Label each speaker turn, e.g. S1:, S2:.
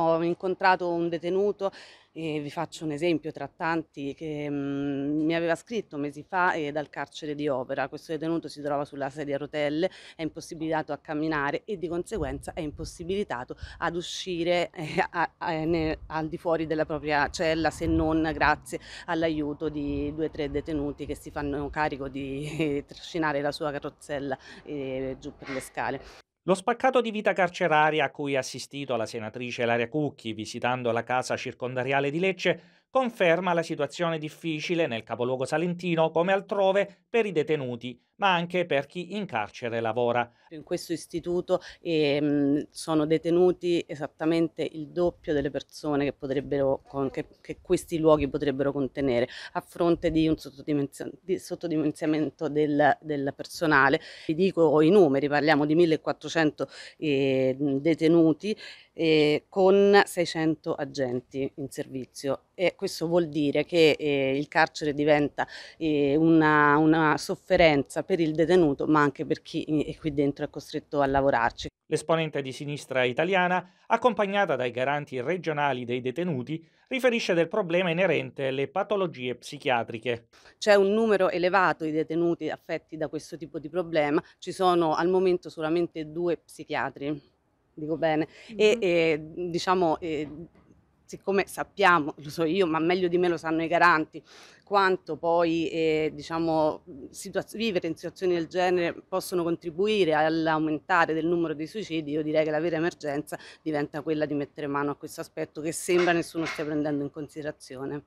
S1: Ho incontrato un detenuto, eh, vi faccio un esempio tra tanti, che mm, mi aveva scritto mesi fa eh, dal carcere di Opera. Questo detenuto si trova sulla sedia a rotelle, è impossibilitato a camminare e di conseguenza è impossibilitato ad uscire eh, a, a, ne, al di fuori della propria cella se non grazie all'aiuto di due o tre detenuti che si fanno carico di eh, trascinare la sua carrozzella eh,
S2: giù per le scale. Lo spaccato di vita carceraria a cui ha assistito la senatrice Laria Cucchi visitando la casa circondariale di Lecce conferma la situazione difficile nel capoluogo salentino come altrove per i detenuti, ma anche per chi in carcere lavora.
S1: In questo istituto ehm, sono detenuti esattamente il doppio delle persone che, potrebbero, con, che, che questi luoghi potrebbero contenere, a fronte di un di sottodimensionamento del, del, personale. Vi dico i numeri, parliamo di 1400 eh, detenuti eh, con 600 agenti in servizio e questo vuol dire che eh, il carcere diventa eh, una, una sofferenza per il detenuto ma anche per chi eh,
S2: è qui dentro è costretto a lavorarci. L'esponente di sinistra italiana, accompagnata dai garanti regionali dei detenuti, riferisce del problema inerente alle patologie psichiatriche.
S1: C'è un numero elevato di detenuti affetti da questo tipo di problema, ci sono al momento solamente due psichiatri dico bene, mm-hmm. e, e, diciamo... E, siccome sappiamo, lo so io, ma meglio di me lo sanno i garanti, quanto poi eh, diciamo, situaz- vivere in situazioni del genere possono contribuire all'aumentare del numero dei suicidi, io direi che la vera emergenza diventa quella di mettere mano a questo aspetto che sembra nessuno stia prendendo in considerazione.